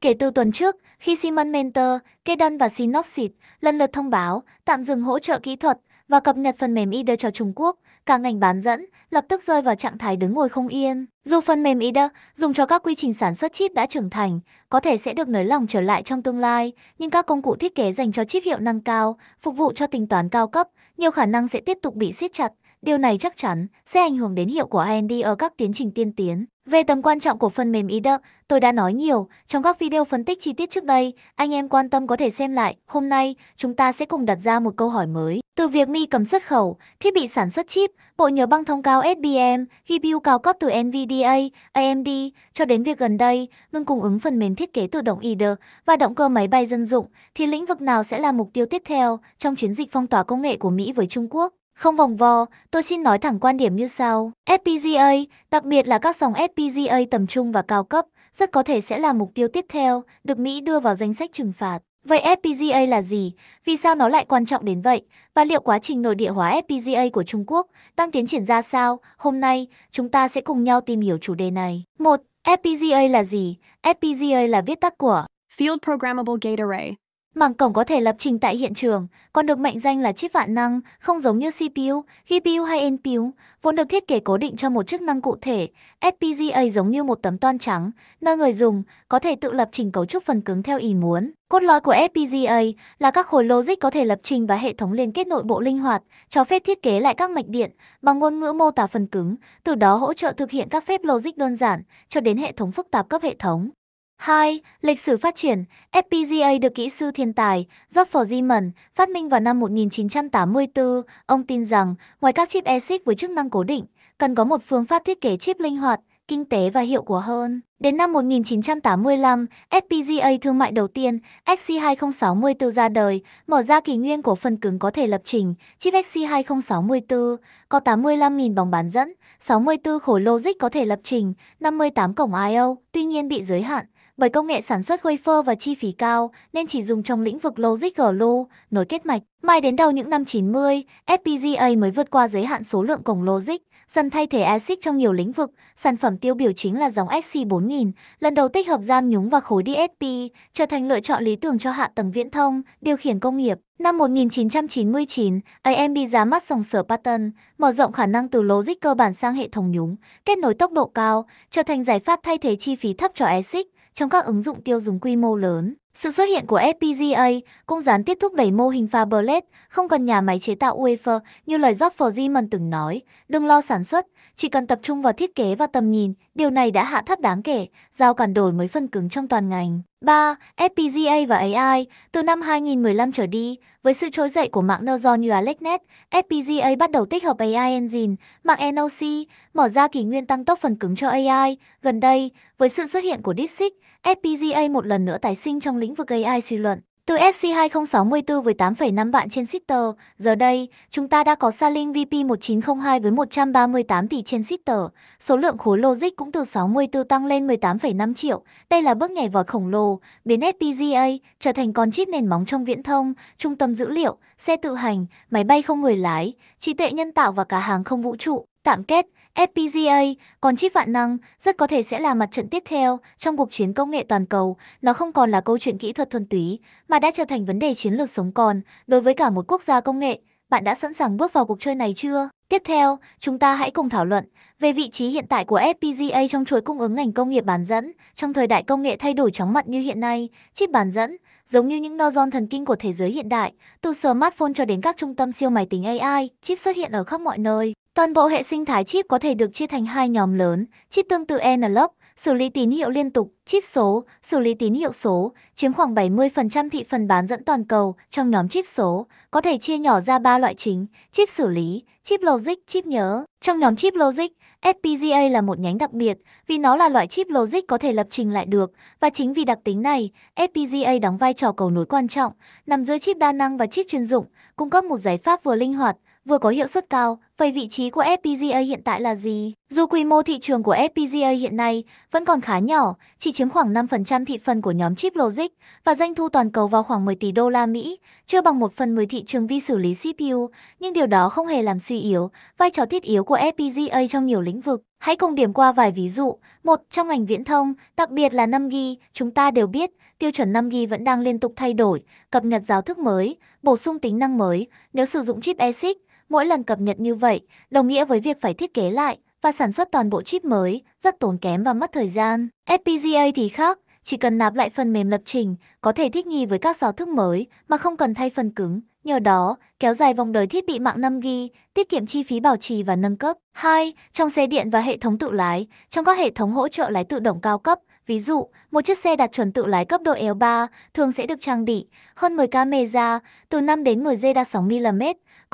Kể từ tuần trước, khi Siemens Mentor, Kedan và Synopsys lần lượt thông báo tạm dừng hỗ trợ kỹ thuật và cập nhật phần mềm IDE cho Trung Quốc, cả ngành bán dẫn lập tức rơi vào trạng thái đứng ngồi không yên. Dù phần mềm IDE dùng cho các quy trình sản xuất chip đã trưởng thành, có thể sẽ được nới lỏng trở lại trong tương lai, nhưng các công cụ thiết kế dành cho chip hiệu năng cao, phục vụ cho tính toán cao cấp, nhiều khả năng sẽ tiếp tục bị siết chặt. Điều này chắc chắn sẽ ảnh hưởng đến hiệu của AMD ở các tiến trình tiên tiến. Về tầm quan trọng của phần mềm eDoc, tôi đã nói nhiều trong các video phân tích chi tiết trước đây, anh em quan tâm có thể xem lại. Hôm nay, chúng ta sẽ cùng đặt ra một câu hỏi mới. Từ việc mi cầm xuất khẩu, thiết bị sản xuất chip, bộ nhớ băng thông cao SBM, GPU cao cấp từ NVDA, AMD, cho đến việc gần đây, ngừng cung ứng phần mềm thiết kế tự động eDoc và động cơ máy bay dân dụng, thì lĩnh vực nào sẽ là mục tiêu tiếp theo trong chiến dịch phong tỏa công nghệ của Mỹ với Trung Quốc? Không vòng vo, tôi xin nói thẳng quan điểm như sau. FPGA, đặc biệt là các dòng FPGA tầm trung và cao cấp, rất có thể sẽ là mục tiêu tiếp theo, được Mỹ đưa vào danh sách trừng phạt. Vậy FPGA là gì? Vì sao nó lại quan trọng đến vậy? Và liệu quá trình nội địa hóa FPGA của Trung Quốc đang tiến triển ra sao? Hôm nay, chúng ta sẽ cùng nhau tìm hiểu chủ đề này. 1. FPGA là gì? FPGA là viết tắt của Field Programmable Gate Array, Mảng cổng có thể lập trình tại hiện trường, còn được mệnh danh là chip vạn năng, không giống như CPU, GPU hay NPU, vốn được thiết kế cố định cho một chức năng cụ thể. FPGA giống như một tấm toan trắng, nơi người dùng có thể tự lập trình cấu trúc phần cứng theo ý muốn. Cốt lõi của FPGA là các khối logic có thể lập trình và hệ thống liên kết nội bộ linh hoạt, cho phép thiết kế lại các mạch điện bằng ngôn ngữ mô tả phần cứng, từ đó hỗ trợ thực hiện các phép logic đơn giản cho đến hệ thống phức tạp cấp hệ thống. 2. Lịch sử phát triển FPGA được kỹ sư thiên tài Geoffrey Zeeman phát minh vào năm 1984. Ông tin rằng, ngoài các chip ASIC với chức năng cố định, cần có một phương pháp thiết kế chip linh hoạt, kinh tế và hiệu quả hơn. Đến năm 1985, FPGA thương mại đầu tiên, XC2064 ra đời, mở ra kỷ nguyên của phần cứng có thể lập trình. Chip XC2064 có 85.000 bóng bán dẫn, 64 khối logic có thể lập trình, 58 cổng I.O. tuy nhiên bị giới hạn bởi công nghệ sản xuất wafer và chi phí cao nên chỉ dùng trong lĩnh vực logic GLU, nối kết mạch. Mai đến đầu những năm 90, FPGA mới vượt qua giới hạn số lượng cổng logic, dần thay thế ASIC trong nhiều lĩnh vực. Sản phẩm tiêu biểu chính là dòng XC4000, lần đầu tích hợp ram nhúng và khối DSP, trở thành lựa chọn lý tưởng cho hạ tầng viễn thông, điều khiển công nghiệp. Năm 1999, AMD ra mắt dòng sở Pattern, mở rộng khả năng từ logic cơ bản sang hệ thống nhúng, kết nối tốc độ cao, trở thành giải pháp thay thế chi phí thấp cho ASIC trong các ứng dụng tiêu dùng quy mô lớn. Sự xuất hiện của FPGA cũng gián tiếp thúc đẩy mô hình pha Faberlet, không cần nhà máy chế tạo wafer như lời George Foreman từng nói, đừng lo sản xuất, chỉ cần tập trung vào thiết kế và tầm nhìn, điều này đã hạ thấp đáng kể, giao cản đổi mới phân cứng trong toàn ngành. 3. FPGA và AI Từ năm 2015 trở đi, với sự trỗi dậy của mạng neuron như AlexNet, FPGA bắt đầu tích hợp AI Engine, mạng NOC, mở ra kỷ nguyên tăng tốc phần cứng cho AI. Gần đây, với sự xuất hiện của DeepSeek, FPGA một lần nữa tái sinh trong lĩnh vực AI suy luận. Từ SC2064 với 8,5 bạn trên Sitter, giờ đây, chúng ta đã có Salin VP1902 với 138 tỷ trên Sitter. Số lượng khối logic cũng từ 64 tăng lên 18,5 triệu. Đây là bước nhảy vọt khổng lồ, biến FPGA trở thành con chip nền móng trong viễn thông, trung tâm dữ liệu, xe tự hành, máy bay không người lái, trí tuệ nhân tạo và cả hàng không vũ trụ. Tạm kết, FPGA, còn chip vạn năng, rất có thể sẽ là mặt trận tiếp theo trong cuộc chiến công nghệ toàn cầu. Nó không còn là câu chuyện kỹ thuật thuần túy, mà đã trở thành vấn đề chiến lược sống còn đối với cả một quốc gia công nghệ. Bạn đã sẵn sàng bước vào cuộc chơi này chưa? Tiếp theo, chúng ta hãy cùng thảo luận về vị trí hiện tại của FPGA trong chuỗi cung ứng ngành công nghiệp bán dẫn. Trong thời đại công nghệ thay đổi chóng mặt như hiện nay, chip bán dẫn, giống như những neuron thần kinh của thế giới hiện đại, từ smartphone cho đến các trung tâm siêu máy tính AI, chip xuất hiện ở khắp mọi nơi. Toàn bộ hệ sinh thái chip có thể được chia thành hai nhóm lớn, chip tương tự analog, xử lý tín hiệu liên tục, chip số, xử lý tín hiệu số, chiếm khoảng 70% thị phần bán dẫn toàn cầu. Trong nhóm chip số, có thể chia nhỏ ra ba loại chính, chip xử lý, chip logic, chip nhớ. Trong nhóm chip logic, FPGA là một nhánh đặc biệt vì nó là loại chip logic có thể lập trình lại được và chính vì đặc tính này, FPGA đóng vai trò cầu nối quan trọng nằm giữa chip đa năng và chip chuyên dụng, cung cấp một giải pháp vừa linh hoạt, vừa có hiệu suất cao, vậy vị trí của FPGA hiện tại là gì? Dù quy mô thị trường của FPGA hiện nay vẫn còn khá nhỏ, chỉ chiếm khoảng 5% thị phần của nhóm chip logic và doanh thu toàn cầu vào khoảng 10 tỷ đô la Mỹ, chưa bằng một phần 10 thị trường vi xử lý CPU, nhưng điều đó không hề làm suy yếu vai trò thiết yếu của FPGA trong nhiều lĩnh vực. Hãy cùng điểm qua vài ví dụ. Một, trong ngành viễn thông, đặc biệt là 5G, chúng ta đều biết tiêu chuẩn 5G vẫn đang liên tục thay đổi, cập nhật giáo thức mới, bổ sung tính năng mới. Nếu sử dụng chip ASIC. Mỗi lần cập nhật như vậy, đồng nghĩa với việc phải thiết kế lại và sản xuất toàn bộ chip mới, rất tốn kém và mất thời gian. FPGA thì khác, chỉ cần nạp lại phần mềm lập trình, có thể thích nghi với các giáo thức mới mà không cần thay phần cứng. Nhờ đó, kéo dài vòng đời thiết bị mạng 5G, tiết kiệm chi phí bảo trì và nâng cấp. 2. Trong xe điện và hệ thống tự lái, trong các hệ thống hỗ trợ lái tự động cao cấp, Ví dụ, một chiếc xe đạt chuẩn tự lái cấp độ L3 thường sẽ được trang bị hơn 10 camera từ 5 đến 10 giây đa sóng mm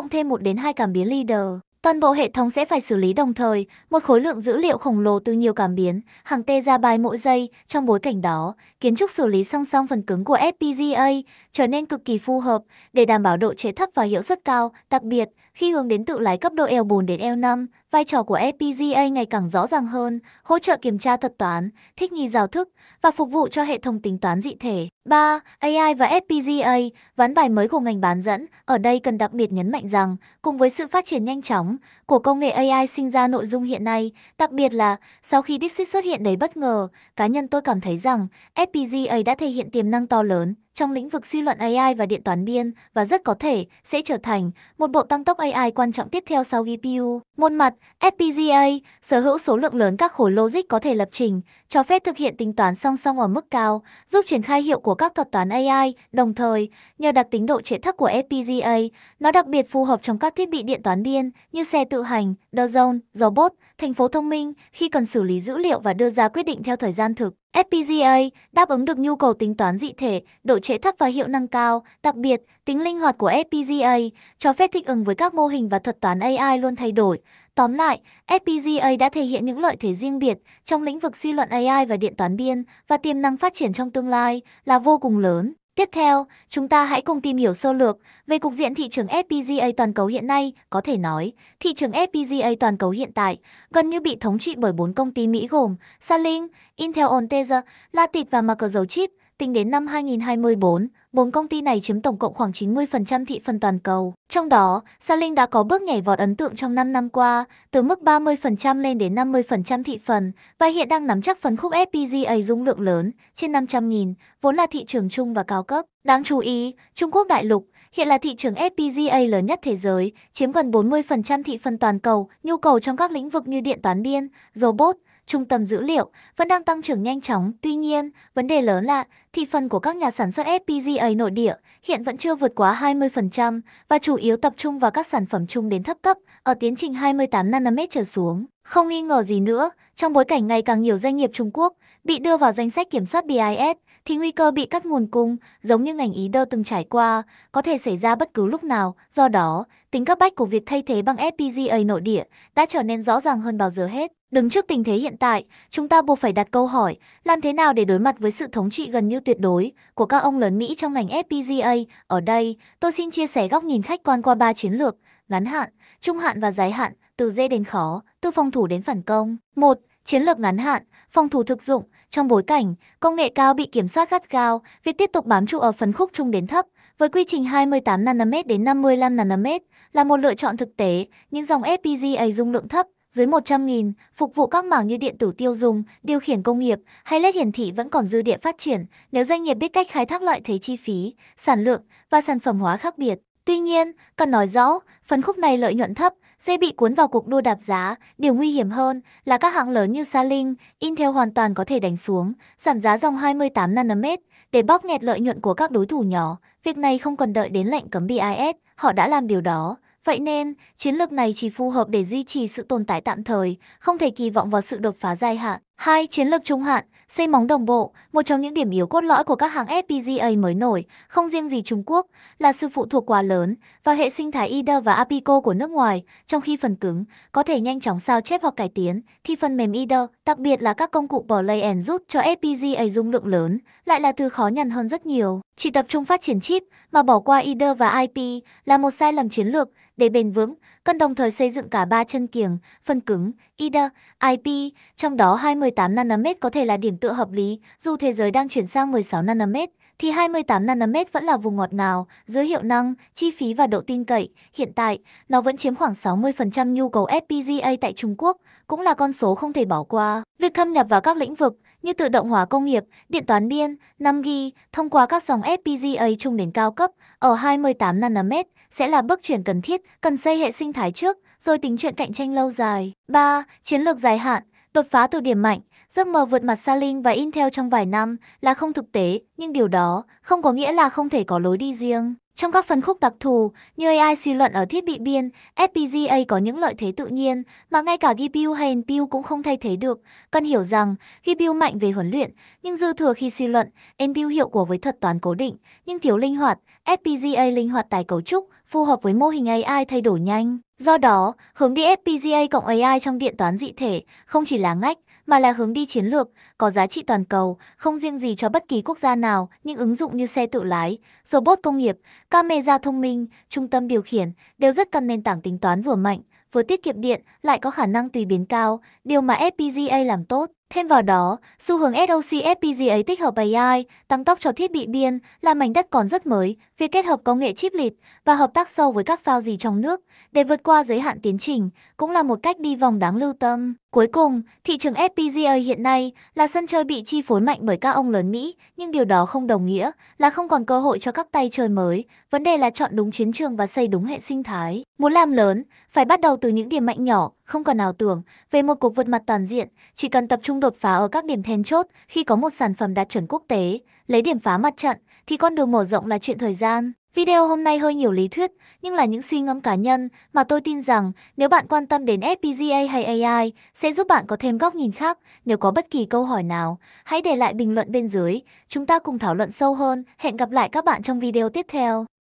cộng thêm 1 đến 2 cảm biến leader. Toàn bộ hệ thống sẽ phải xử lý đồng thời một khối lượng dữ liệu khổng lồ từ nhiều cảm biến, hàng tê ra bài mỗi giây. Trong bối cảnh đó, kiến trúc xử lý song song phần cứng của FPGA trở nên cực kỳ phù hợp để đảm bảo độ chế thấp và hiệu suất cao, đặc biệt khi hướng đến tự lái cấp độ L4 đến L5, vai trò của FPGA ngày càng rõ ràng hơn, hỗ trợ kiểm tra thuật toán, thích nghi giao thức và phục vụ cho hệ thống tính toán dị thể. 3. AI và FPGA, ván bài mới của ngành bán dẫn, ở đây cần đặc biệt nhấn mạnh rằng, cùng với sự phát triển nhanh chóng của công nghệ AI sinh ra nội dung hiện nay, đặc biệt là sau khi Dixit xuất hiện đầy bất ngờ, cá nhân tôi cảm thấy rằng FPGA đã thể hiện tiềm năng to lớn trong lĩnh vực suy luận AI và điện toán biên và rất có thể sẽ trở thành một bộ tăng tốc AI quan trọng tiếp theo sau GPU. Một mặt, FPGA sở hữu số lượng lớn các khối logic có thể lập trình, cho phép thực hiện tính toán song song ở mức cao, giúp triển khai hiệu của các thuật toán AI, đồng thời, nhờ đặc tính độ trễ thấp của FPGA, nó đặc biệt phù hợp trong các thiết bị điện toán biên như xe tự hành, drone, robot, thành phố thông minh khi cần xử lý dữ liệu và đưa ra quyết định theo thời gian thực. FPGA đáp ứng được nhu cầu tính toán dị thể, độ trễ thấp và hiệu năng cao, đặc biệt, tính linh hoạt của FPGA cho phép thích ứng với các mô hình và thuật toán AI luôn thay đổi. Tóm lại, FPGA đã thể hiện những lợi thế riêng biệt trong lĩnh vực suy luận AI và điện toán biên và tiềm năng phát triển trong tương lai là vô cùng lớn. Tiếp theo, chúng ta hãy cùng tìm hiểu sơ lược về cục diện thị trường FPGA toàn cầu hiện nay. Có thể nói, thị trường FPGA toàn cầu hiện tại gần như bị thống trị bởi bốn công ty Mỹ gồm Salink, Intel Ontesa, Latit và Microsoft Chip tính đến năm 2024 bốn công ty này chiếm tổng cộng khoảng 90% thị phần toàn cầu. Trong đó, Salink đã có bước nhảy vọt ấn tượng trong 5 năm qua, từ mức 30% lên đến 50% thị phần và hiện đang nắm chắc phần khúc FPGA dung lượng lớn trên 500.000, vốn là thị trường chung và cao cấp. Đáng chú ý, Trung Quốc đại lục hiện là thị trường FPGA lớn nhất thế giới, chiếm gần 40% thị phần toàn cầu, nhu cầu trong các lĩnh vực như điện toán biên, robot, trung tâm dữ liệu vẫn đang tăng trưởng nhanh chóng. Tuy nhiên, vấn đề lớn là thị phần của các nhà sản xuất FPGA nội địa hiện vẫn chưa vượt quá 20% và chủ yếu tập trung vào các sản phẩm chung đến thấp cấp ở tiến trình 28 nanomet trở xuống. Không nghi ngờ gì nữa, trong bối cảnh ngày càng nhiều doanh nghiệp Trung Quốc bị đưa vào danh sách kiểm soát BIS thì nguy cơ bị cắt nguồn cung, giống như ngành ý đơ từng trải qua, có thể xảy ra bất cứ lúc nào. Do đó, tính cấp bách của việc thay thế bằng FPGA nội địa đã trở nên rõ ràng hơn bao giờ hết. Đứng trước tình thế hiện tại, chúng ta buộc phải đặt câu hỏi, làm thế nào để đối mặt với sự thống trị gần như tuyệt đối của các ông lớn Mỹ trong ngành FPGA? Ở đây, tôi xin chia sẻ góc nhìn khách quan qua ba chiến lược, ngắn hạn, trung hạn và dài hạn, từ dễ đến khó, từ phòng thủ đến phản công. Một, Chiến lược ngắn hạn, phòng thủ thực dụng, trong bối cảnh công nghệ cao bị kiểm soát gắt gao, việc tiếp tục bám trụ ở phần khúc trung đến thấp với quy trình 28 nanomet đến 55 nanomet là một lựa chọn thực tế, những dòng FPGA dung lượng thấp dưới 100.000, phục vụ các mảng như điện tử tiêu dùng, điều khiển công nghiệp hay LED hiển thị vẫn còn dư địa phát triển nếu doanh nghiệp biết cách khai thác lợi thế chi phí, sản lượng và sản phẩm hóa khác biệt. Tuy nhiên, cần nói rõ, phân khúc này lợi nhuận thấp, dễ bị cuốn vào cuộc đua đạp giá. Điều nguy hiểm hơn là các hãng lớn như Starlink, Intel hoàn toàn có thể đánh xuống, giảm giá dòng 28 nanomet để bóp nghẹt lợi nhuận của các đối thủ nhỏ. Việc này không cần đợi đến lệnh cấm BIS, họ đã làm điều đó. Vậy nên, chiến lược này chỉ phù hợp để duy trì sự tồn tại tạm thời, không thể kỳ vọng vào sự đột phá dài hạn. Hai, Chiến lược trung hạn, xây móng đồng bộ, một trong những điểm yếu cốt lõi của các hãng FPGA mới nổi, không riêng gì Trung Quốc, là sự phụ thuộc quá lớn vào hệ sinh thái IDA và Apico của nước ngoài, trong khi phần cứng có thể nhanh chóng sao chép hoặc cải tiến, thì phần mềm IDA, đặc biệt là các công cụ bỏ Play and rút cho FPGA dung lượng lớn, lại là thứ khó nhằn hơn rất nhiều. Chỉ tập trung phát triển chip mà bỏ qua IDA và IP là một sai lầm chiến lược để bền vững, cần đồng thời xây dựng cả ba chân kiềng, phần cứng, IDA, IP, trong đó 28 nanomet có thể là điểm tựa hợp lý, dù thế giới đang chuyển sang 16 nanomet, thì 28 nanomet vẫn là vùng ngọt ngào, dưới hiệu năng, chi phí và độ tin cậy. Hiện tại, nó vẫn chiếm khoảng 60% nhu cầu FPGA tại Trung Quốc, cũng là con số không thể bỏ qua. Việc thâm nhập vào các lĩnh vực, như tự động hóa công nghiệp, điện toán biên, 5G, thông qua các dòng FPGA trung đến cao cấp ở 28 nanomet sẽ là bước chuyển cần thiết, cần xây hệ sinh thái trước, rồi tính chuyện cạnh tranh lâu dài. 3. Chiến lược dài hạn, đột phá từ điểm mạnh, giấc mơ vượt mặt Starlink và Intel trong vài năm là không thực tế, nhưng điều đó không có nghĩa là không thể có lối đi riêng. Trong các phân khúc đặc thù, như AI suy luận ở thiết bị biên, FPGA có những lợi thế tự nhiên mà ngay cả GPU hay NPU cũng không thay thế được. Cần hiểu rằng, GPU mạnh về huấn luyện, nhưng dư thừa khi suy luận, NPU hiệu quả với thuật toán cố định, nhưng thiếu linh hoạt, FPGA linh hoạt tài cấu trúc, phù hợp với mô hình AI thay đổi nhanh. Do đó, hướng đi FPGA cộng AI trong điện toán dị thể không chỉ là ngách, mà là hướng đi chiến lược, có giá trị toàn cầu, không riêng gì cho bất kỳ quốc gia nào, nhưng ứng dụng như xe tự lái, robot công nghiệp, camera thông minh, trung tâm điều khiển đều rất cần nền tảng tính toán vừa mạnh, vừa tiết kiệm điện, lại có khả năng tùy biến cao, điều mà FPGA làm tốt. Thêm vào đó, xu hướng SoC FPGA tích hợp AI, tăng tốc cho thiết bị biên là mảnh đất còn rất mới, Việc kết hợp công nghệ chip lịt và hợp tác sâu với các phao gì trong nước để vượt qua giới hạn tiến trình cũng là một cách đi vòng đáng lưu tâm. Cuối cùng, thị trường FPGA hiện nay là sân chơi bị chi phối mạnh bởi các ông lớn Mỹ, nhưng điều đó không đồng nghĩa là không còn cơ hội cho các tay chơi mới. Vấn đề là chọn đúng chiến trường và xây đúng hệ sinh thái. Muốn làm lớn, phải bắt đầu từ những điểm mạnh nhỏ, không còn nào tưởng về một cuộc vượt mặt toàn diện, chỉ cần tập trung đột phá ở các điểm then chốt khi có một sản phẩm đạt chuẩn quốc tế, lấy điểm phá mặt trận thì con đường mở rộng là chuyện thời gian. Video hôm nay hơi nhiều lý thuyết, nhưng là những suy ngẫm cá nhân mà tôi tin rằng nếu bạn quan tâm đến FPGA hay AI sẽ giúp bạn có thêm góc nhìn khác. Nếu có bất kỳ câu hỏi nào, hãy để lại bình luận bên dưới. Chúng ta cùng thảo luận sâu hơn. Hẹn gặp lại các bạn trong video tiếp theo.